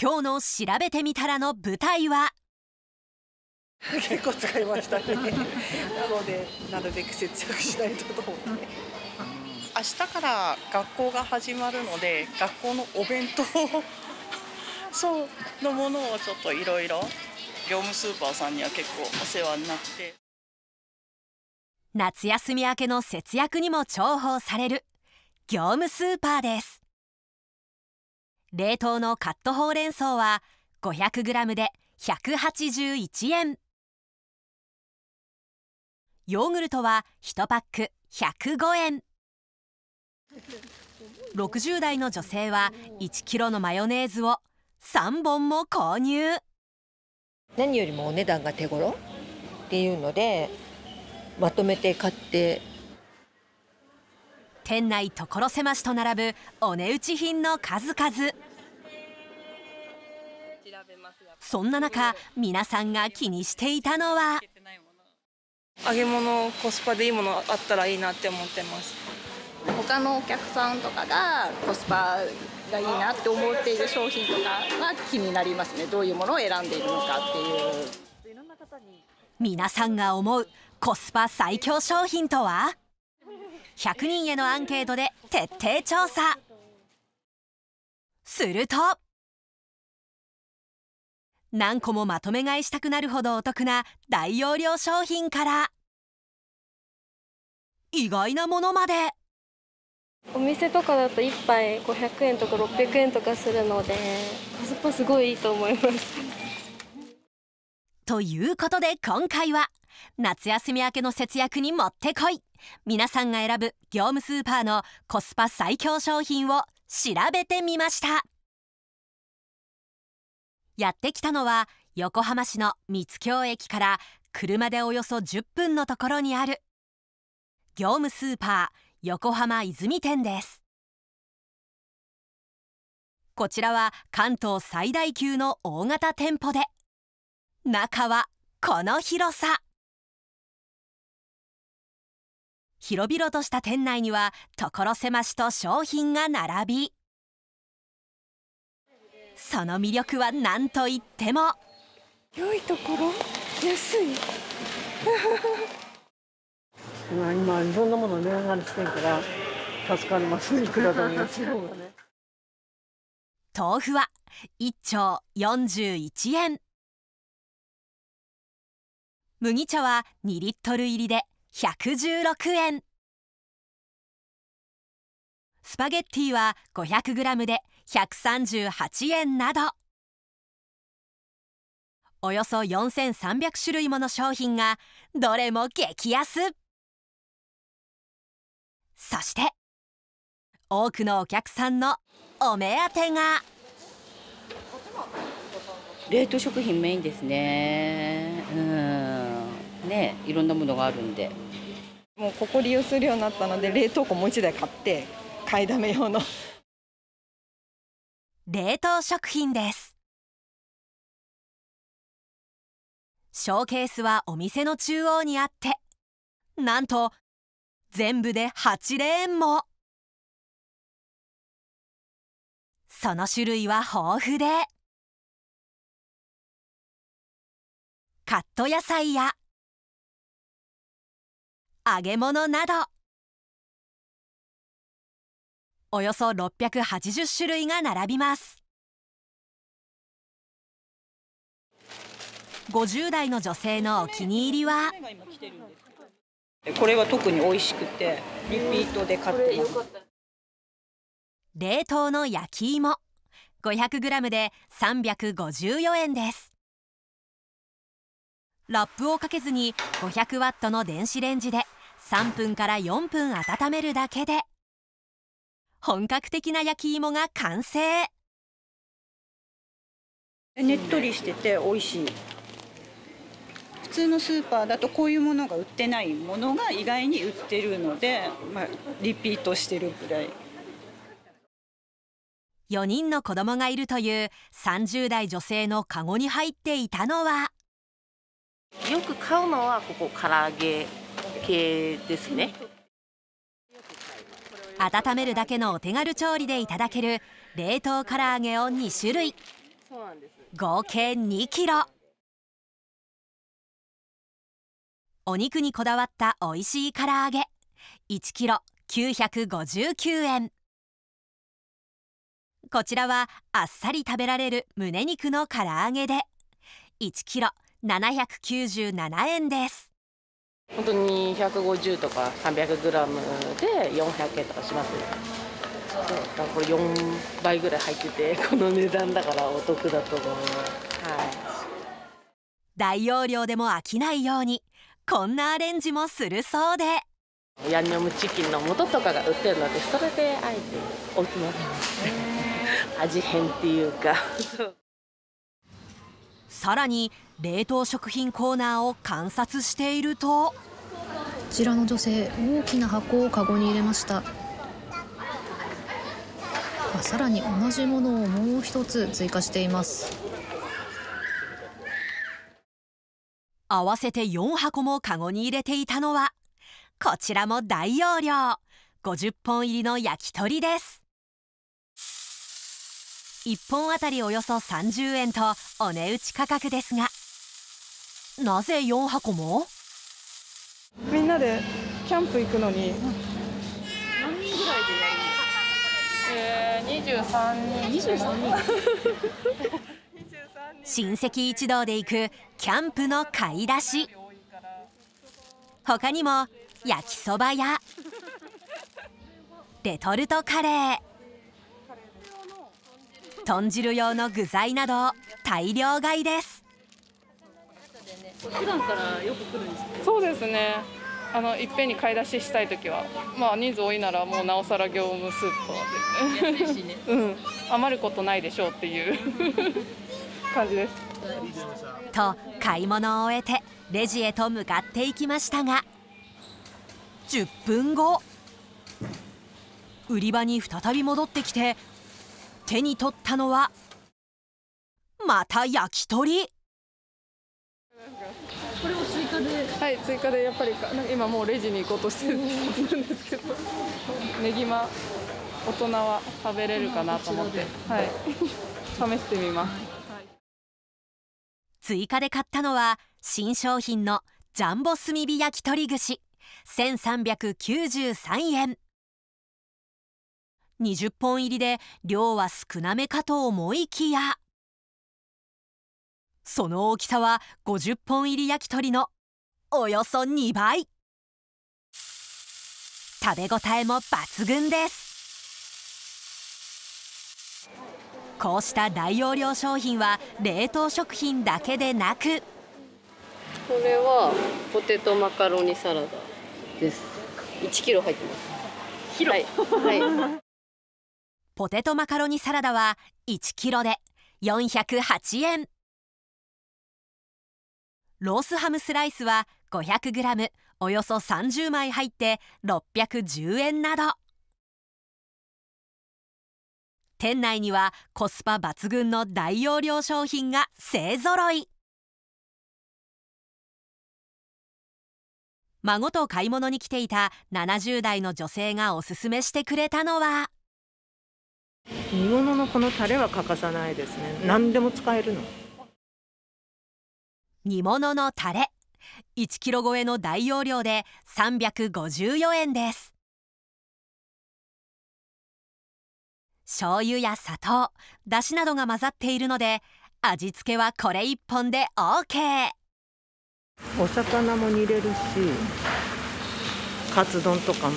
今日の調べてみたらの舞台は結構使いましたねなのでなるべく節約しないとと思って明日から学校が始まるので学校のお弁当そうのものをちょっといろいろ業務スーパーさんには結構お世話になって夏休み明けの節約にも重宝される業務スーパーです冷凍のカットほうれん草は 500g で181円ヨーグルトは1パック105円60代の女性は1キロのマヨネーズを3本も購入何よりもお値段が手頃っていうのでまとめて買って店内所狭しと並ぶお値打ち品の数々そんな中皆さんが気にしていたのは揚げ物コスパでいいものあったらいいなって思ってます他のお客さんとかがコスパがいいなって思っている商品とかは気になりますねどういうものを選んでいるのかっていう皆さんが思うコスパ最強商品とは100人へのアンケートで徹底調査すると何個もまとめ買いしたくなるほどお得な大容量商品から意外なものまでお店とかだと1杯500円とか600円とかするのでコスパすごいいいと思います。ということで今回は夏休み明けの節約にもってこい皆さんが選ぶ業務スーパーのコスパ最強商品を調べてみましたやってきたのは横浜市の三ツ京駅から車でおよそ10分のところにある業務スーパー横浜泉店ですこちらは関東最大級の大型店舗で中はこの広さ広々とした店内には所狭しと商品が並びその魅力は何といっても良いところ安い 今いろんなもの値上がりしてるから助かりますいくらでも安い方が豆腐は一丁41円麦茶は2リットル入りで116円スパゲッティは 500g で138円などおよそ4300種類もの商品がどれも激安そして多くのお客さんのお目当てが冷凍食品メインですねねいろんなものがあるんでもうここ利用するようになったので冷凍庫もう台買って買いだめ用の 冷凍食品ですショーケースはお店の中央にあってなんと全部で8レーンもその種類は豊富でカット野菜や揚げ物などおよそ680種類が並びます50代の女性のお気に入りはこれは特に美味しくてリピートで買ってます冷凍の焼き芋 500g で354円ですラップをかけずに500ワットの電子レンジで3分から4分温めるだけで本格的な焼き芋が完成ねっとりしてて美味しい普通のスーパーだとこういうものが売ってないものが意外に売ってるので、まあ、リピートしてるぐらい4人の子供がいるという30代女性のカゴに入っていたのはよく買うのはここ唐揚げ系ですね温めるだけのお手軽調理でいただける冷凍唐揚げを2種類合計2キロお肉にこだわったおいしい唐揚げ1キロ959円こちらはあっさり食べられる胸肉の唐揚げで1キロ797円です本当に150とか3 0 0ムで400円とかしますねそうだこれ4倍ぐらい入っててこの値段だからお得だと思います、はい、大容量でも飽きないようにこんなアレンジもするそうでヤンニョムチキンの素とかが売ってるのでそれであえて置きます、味変っていうかさらに冷凍食品コーナーを観察しているとこちらの女性大きな箱をカゴに入れましたあさらに同じものをもう一つ追加しています合わせて4箱もカゴに入れていたのはこちらも大容量50本入りの焼き鳥です1本あたりおよそ30円とお値打ち価格ですがなぜ4箱もみんなでキャンプ行くのに何人ぐらいでやるんですか、えー、23人親戚一同で行くキャンプの買い出し他にも焼きそばやレトルトカレー豚汁用の具材など大量買いです普段からよく来るんですかそうですねあのいっぺんに買い出ししたい時はまあ人数多いならもうなおさら業務スーパーで安いしね、うん、余ることないでしょうっていう 感じですと買い物を終えてレジへと向かっていきましたが10分後売り場に再び戻ってきて手に取ったのはまた焼き鳥これを追加ではい追加でやっぱり今もうレジに行こうとしてるんですけどネギマ大人は食べれるかなと思って、はい、試してみます、はい、追加で買ったのは新商品のジャンボ炭火焼き鳥串1393円20本入りで量は少なめかと思いきやその大きさは50本入り焼き鳥のおよそ2倍食べ応えも抜群ですこうした大容量商品は冷凍食品だけでなくこれはポテトマカロニサラダです1キロ入ってます広はいはい、ポテトマカロニサラダは1キロで408円ロースハムスライスは 500g およそ30枚入って610円など店内にはコスパ抜群の大容量商品が勢ぞろい孫と買い物に来ていた70代の女性がおすすめしてくれたのは煮物のこのタレは欠かさないですね何でも使えるの。煮物のタレ1キロ超えの大容量で354円です醤油や砂糖だしなどが混ざっているので味付けはこれ1本で OK お魚も煮れるしカツ丼とかも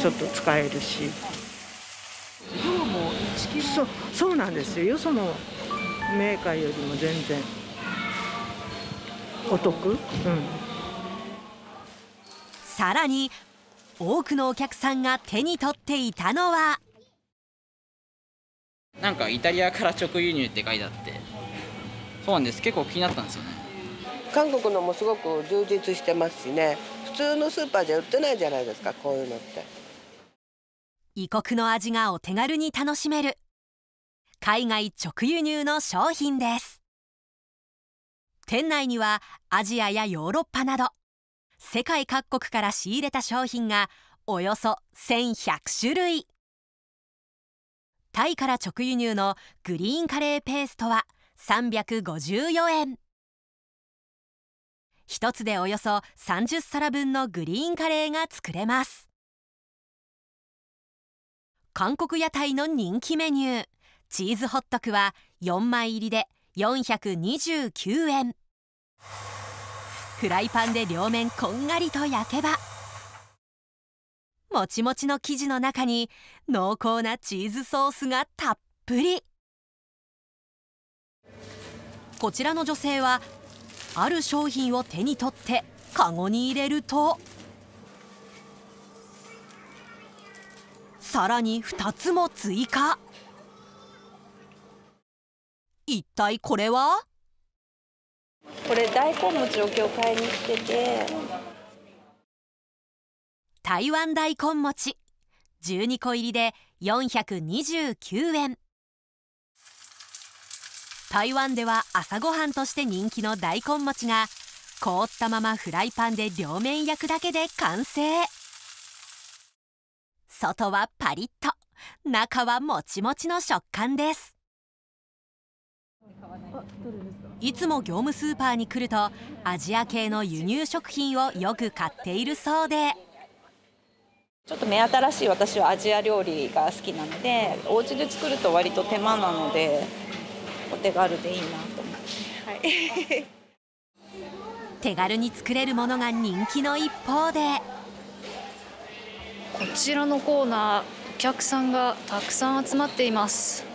ちょっと使えるしそうそうなんですよよそのメーカーよりも全然。お得、うん、さらに多くのお客さんが手に取っていたのはなんかイタリアから直輸入って書いてあってそうなんです結構気になったんですよね韓国のもすごく充実してますしね普通のスーパーじゃ売ってないじゃないですかこういうのって異国の味がお手軽に楽しめる海外直輸入の商品です店内にはアジアやヨーロッパなど世界各国から仕入れた商品がおよそ1100種類タイから直輸入のグリーンカレーペーストは354円1つでおよそ30皿分のグリーンカレーが作れます韓国屋台の人気メニューチーズホットクは4枚入りで429円フライパンで両面こんがりと焼けばもちもちの生地の中に濃厚なチーズソースがたっぷりこちらの女性はある商品を手に取ってカゴに入れるとさらに2つも追加一体これはこれ大根餅を今日買いに来てて台湾大根餅12個入りで429円台湾では朝ごはんとして人気の大根餅が凍ったままフライパンで両面焼くだけで完成外はパリッと中はもちもちの食感ですいつも業務スーパーに来るとアジア系の輸入食品をよく買っているそうでちょっと目新しい私はアジア料理が好きなのでお家で作ると割と手間なのでお手軽でいいなと思って、はい、手軽に作れるものが人気の一方でこちらのコーナーお客さんがたくさん集まっています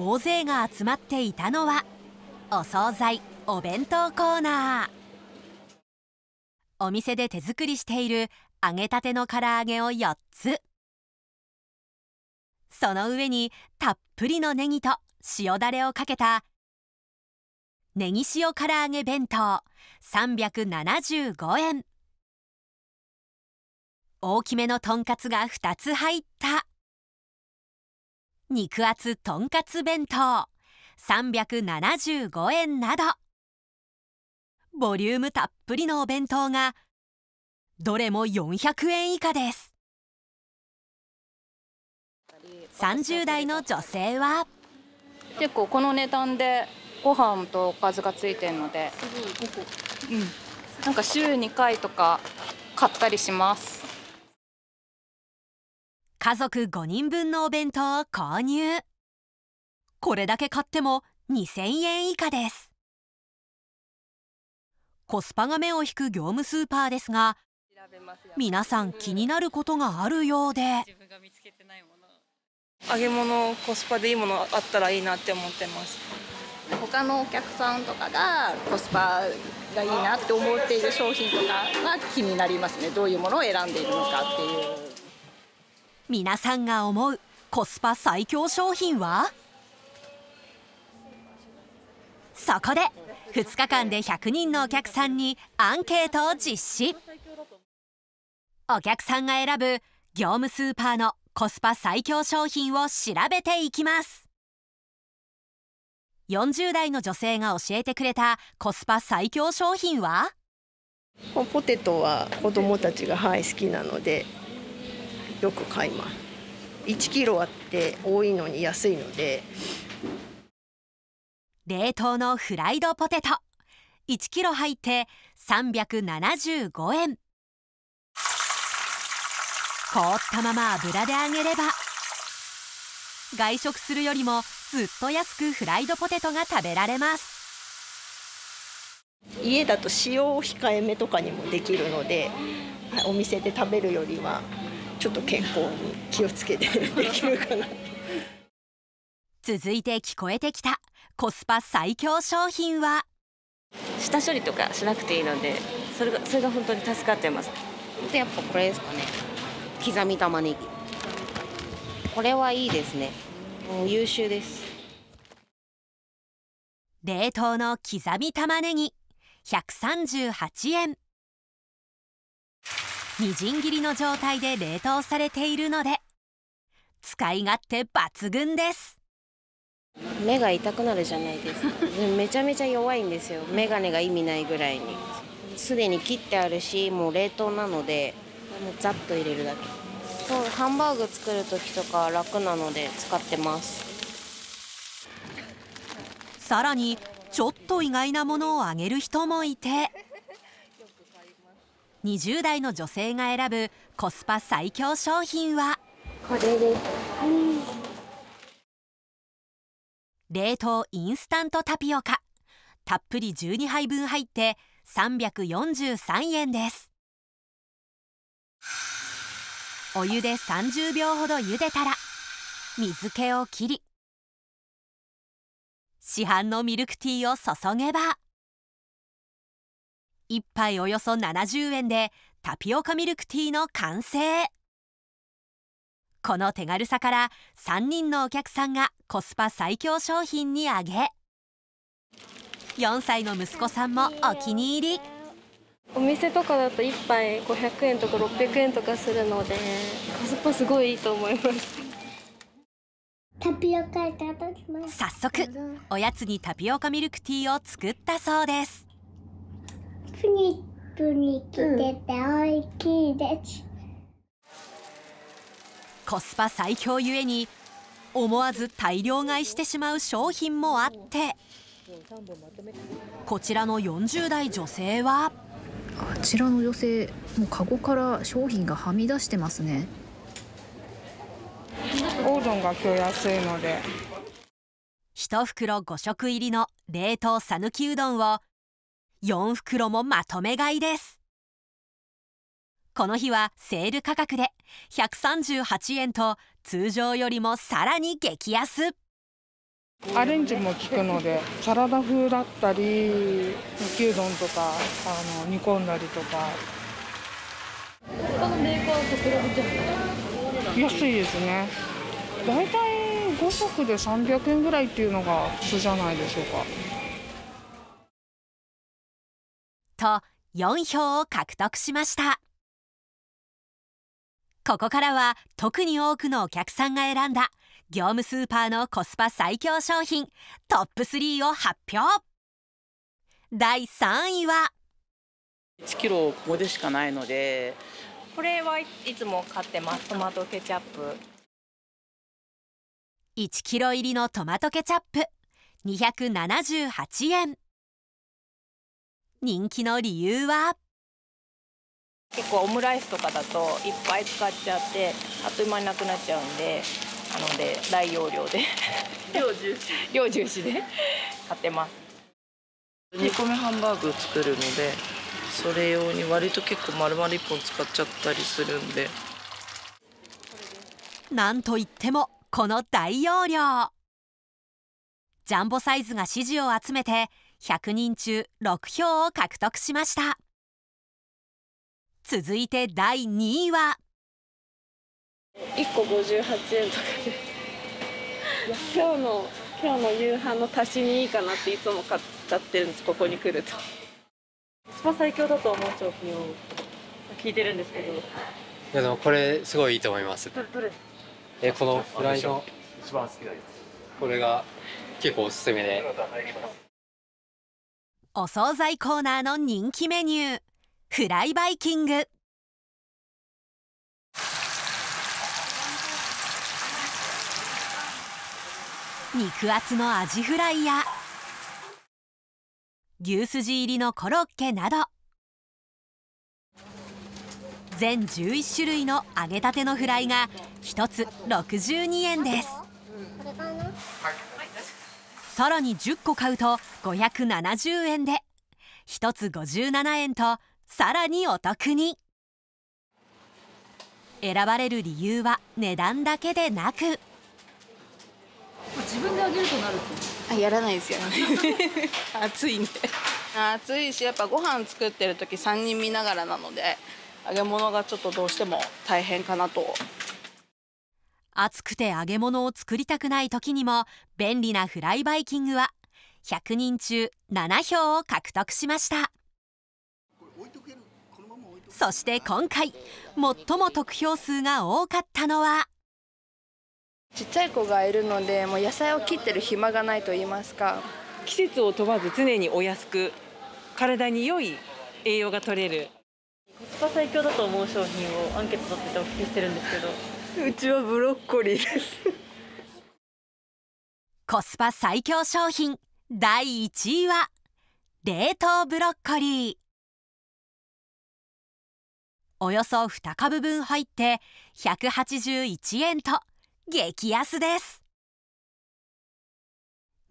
大勢が集まっていたのはお惣菜お弁当コーナーお店で手作りしている揚げたての唐揚げを4つその上にたっぷりのネギと塩だれをかけたネギ塩唐揚げ弁当375円大きめのとんかつが2つ入った肉厚とんかつ弁当375円などボリュームたっぷりのお弁当がどれも400円以下です30代の女性は結構この値段でご飯とおかずがついてるので、うん、なんか週2回とか買ったりします家族5人分のお弁当を購入これだけ買っても2000円以下ですコスパが目を引く業務スーパーですが皆さん気になることがあるようで揚げ物コスパでいいものあったらいいなって思ってます他のお客さんとかがコスパがいいなって思っている商品とかが気になりますねどういうものを選んでいるのかっていう。皆さんが思うコスパ最強商品はそこで2日間で100人のお客さんにアンケートを実施お客さんが選ぶ業務スーパーのコスパ最強商品を調べていきます40代の女性が教えてくれたコスパ最強商品はポテトは子どもたちが、はい、好きなのでよく買います1キロあって多いのに安いので冷凍のフライドポテト1キロ入って375円凍ったまま油で揚げれば外食するよりもずっと安くフライドポテトが食べられます家だと塩控えめとかにもできるのでお店で食べるよりはちょっと健康に気をつけて できるかな続いて聞こえてきたコスパ最強商品は下処理とかしなくていいのでそれがそれが本当に助かってますでやっぱこれですかね刻み玉ねぎこれはいいですねもう優秀です冷凍の刻み玉ねぎ138円みじん切りの状態で冷凍されているので使い勝手抜群です目が痛くなるじゃないですか めちゃめちゃ弱いんですよ眼鏡が意味ないぐらいにすでに切ってあるしもう冷凍なのでもうざっと入れるだけそうハンバーグ作る時とか楽なので使ってますさらにちょっと意外なものをあげる人もいて。20代の女性が選ぶコスパ最強商品はこれです、冷凍インスタントタピオカたっぷり12杯分入って343円ですお湯で30秒ほど茹でたら水気を切り市販のミルクティーを注げば1杯およそ70円でタピオカミルクティーの完成この手軽さから3人のお客さんがコスパ最強商品に挙げ4歳の息子さんもお気に入りお店とかだと1杯500円とか600円とかするのでコスパすごいいいと思いますタピオカいただきます早速おやつにタピオカミルクティーを作ったそうですプニップに来てて大きいです、コスパ最強ゆえに思わず大量買いしてしまう商品もあってこちらの40代女性はこちらの女性もうカゴから商品がはみ出してますねオードンが今日安いので一袋5食入りの冷凍讃岐うどんを4袋もまとめ買いですこの日はセール価格で138円と通常よりもさらに激安アレンジも効くのでサラダ風だったり焼牛丼とかあの煮込んだりとか他のメーカーと比べても安いですね大体5食で300円ぐらいっていうのが普通じゃないでしょうかと4票を獲得しましたここからは特に多くのお客さんが選んだ業務スーパーのコスパ最強商品トップ3を発表第3位は1キロここでしかないのでこれはいつも買ってますトマトケチャップ1キロ入りのトマトケチャップ278円人気の理由は結構オムライスとかだといっぱい使っちゃってあっという間になくなっちゃうんでなので大容量で量重視量重視で買ってます煮込みハンバーグ作るのでそれ用に割と結構丸々1本使っちゃったりするんでなんといってもこの大容量ジャンボサイズが支持を集めて100人中6票を獲得しました続いて第2位は1個58円とかで今日の今日の夕飯の足しにいいかなっていつも買っちゃってるんですここに来るとスパ最強だと思う商品を聞いてるんですけどいやでもこれすごいいいと思いますどれえこのフライの一番好きなやつこれが結構おすすめでお惣菜コーナーの人気メニューフライバイキング肉厚のアジフライや牛すじ入りのコロッケなど全11種類の揚げたてのフライが1つ62円です。さらに10個買うと570円で1つ57円とさらにお得に選ばれる理由は値段だけでなく自分であげるとなるあやらないですよね 暑いんで暑いしやっぱご飯作ってる時3人見ながらなので揚げ物がちょっとどうしても大変かなと暑くて揚げ物を作りたくない時にも便利なフライバイキングは100人中7票を獲得しましたそして今回最も得票数が多かったのはちっちゃい子がいるのでもう野菜を切ってる暇がないと言いますか季節を問わず常にお安く体に良い栄養が取れるコスパ最強だと思う商品をアンケート取っててお聞きしてるんですけどうちはブロッコリーですコスパ最強商品第1位は冷凍ブロッコリーおよそ2株分入って181円と激安です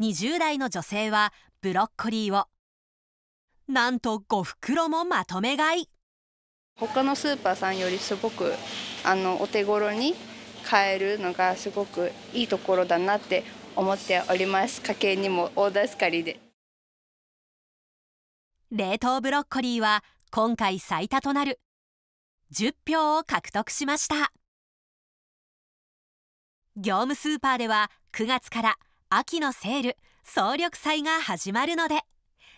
20代の女性はブロッコリーをなんと5袋もまとめ買い他のスーパーさんよりすごくあのお手頃に買えるのがすごくいいところだなって思っております家計にも大助かりで冷凍ブロッコリーは今回最多となる10票を獲得しました業務スーパーでは9月から秋のセール総力祭が始まるので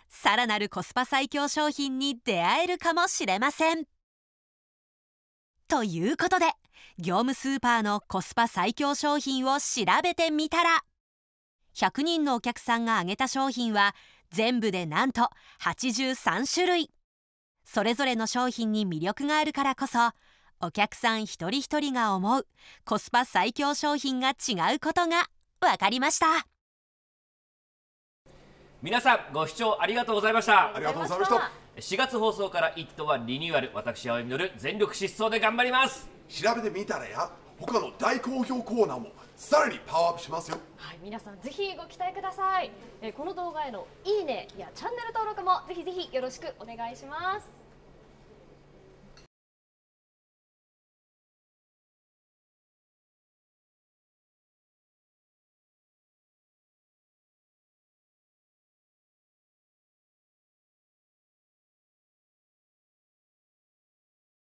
さらなるコスパ最強商品に出会えるかもしれませんということで業務スーパーのコスパ最強商品を調べてみたら100人のお客さんが挙げた商品は全部でなんと83種類それぞれの商品に魅力があるからこそお客さん一人一人が思うコスパ最強商品が違うことが分かりました皆さんご視聴ありがとうございましたありがとうございました4月放送から「イット!」はリニューアル私青井る、全力疾走で頑張ります調べてみたらや他の大好評コーナーもさらにパワーアップしますよはい皆さんぜひご期待くださいえこの動画へのいいねやチャンネル登録もぜひぜひよろしくお願いします